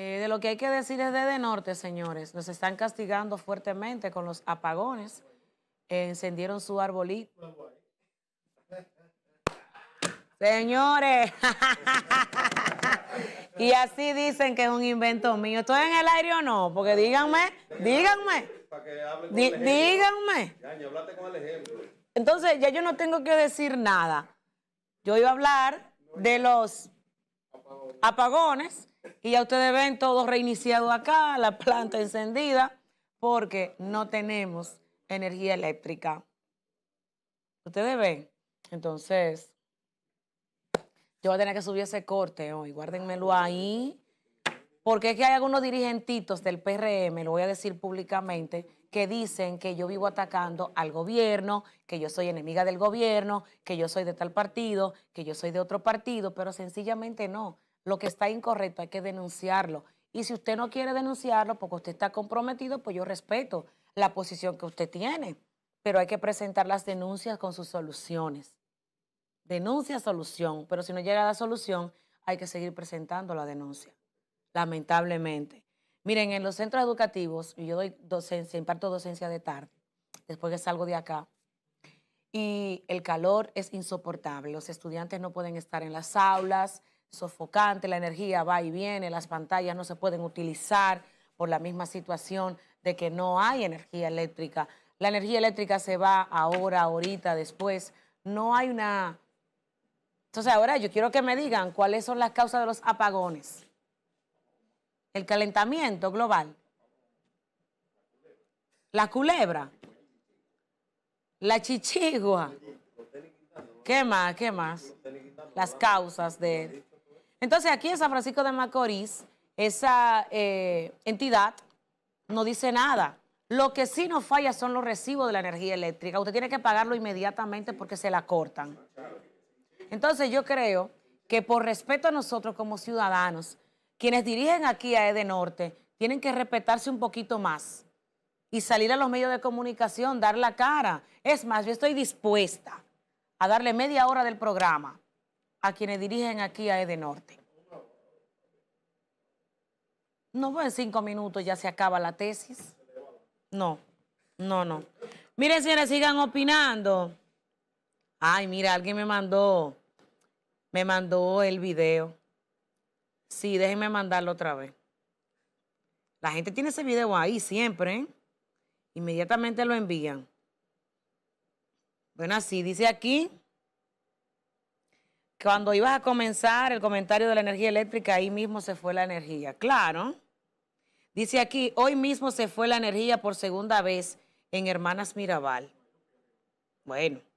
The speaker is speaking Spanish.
Eh, de lo que hay que decir es desde norte, señores. Nos están castigando fuertemente con los apagones. Eh, encendieron su arbolito. Señores, y así dicen que es un invento mío. ¿Estoy en el aire o no? Porque díganme, díganme. díganme. Entonces, ya yo no tengo que decir nada. Yo iba a hablar de los apagones y ya ustedes ven todo reiniciado acá, la planta encendida, porque no tenemos energía eléctrica. Ustedes ven. Entonces, yo voy a tener que subir ese corte hoy. Guárdenmelo ahí. Porque es que hay algunos dirigentitos del PRM, lo voy a decir públicamente, que dicen que yo vivo atacando al gobierno, que yo soy enemiga del gobierno, que yo soy de tal partido, que yo soy de otro partido, pero sencillamente no lo que está incorrecto hay que denunciarlo. Y si usted no quiere denunciarlo porque usted está comprometido, pues yo respeto la posición que usted tiene. Pero hay que presentar las denuncias con sus soluciones. Denuncia, solución. Pero si no llega la solución, hay que seguir presentando la denuncia. Lamentablemente. Miren, en los centros educativos, yo doy docencia, imparto docencia de tarde, después que salgo de acá, y el calor es insoportable. Los estudiantes no pueden estar en las aulas, sofocante, la energía va y viene, las pantallas no se pueden utilizar por la misma situación de que no hay energía eléctrica. La energía eléctrica se va ahora, ahorita, después. No hay una... Entonces ahora yo quiero que me digan cuáles son las causas de los apagones. El calentamiento global. La culebra. La chichigua. ¿Qué más? ¿Qué más? Las causas de... Entonces, aquí en San Francisco de Macorís, esa eh, entidad no dice nada. Lo que sí nos falla son los recibos de la energía eléctrica. Usted tiene que pagarlo inmediatamente porque se la cortan. Entonces, yo creo que por respeto a nosotros como ciudadanos, quienes dirigen aquí a EDENORTE tienen que respetarse un poquito más y salir a los medios de comunicación, dar la cara. Es más, yo estoy dispuesta a darle media hora del programa a quienes dirigen aquí a Norte. No, fue pues, en cinco minutos ya se acaba la tesis. No, no, no. Miren, señores, sigan opinando. Ay, mira, alguien me mandó, me mandó el video. Sí, déjenme mandarlo otra vez. La gente tiene ese video ahí siempre, ¿eh? Inmediatamente lo envían. Bueno, así dice aquí cuando ibas a comenzar el comentario de la energía eléctrica, ahí mismo se fue la energía. Claro. Dice aquí, hoy mismo se fue la energía por segunda vez en Hermanas Mirabal. Bueno,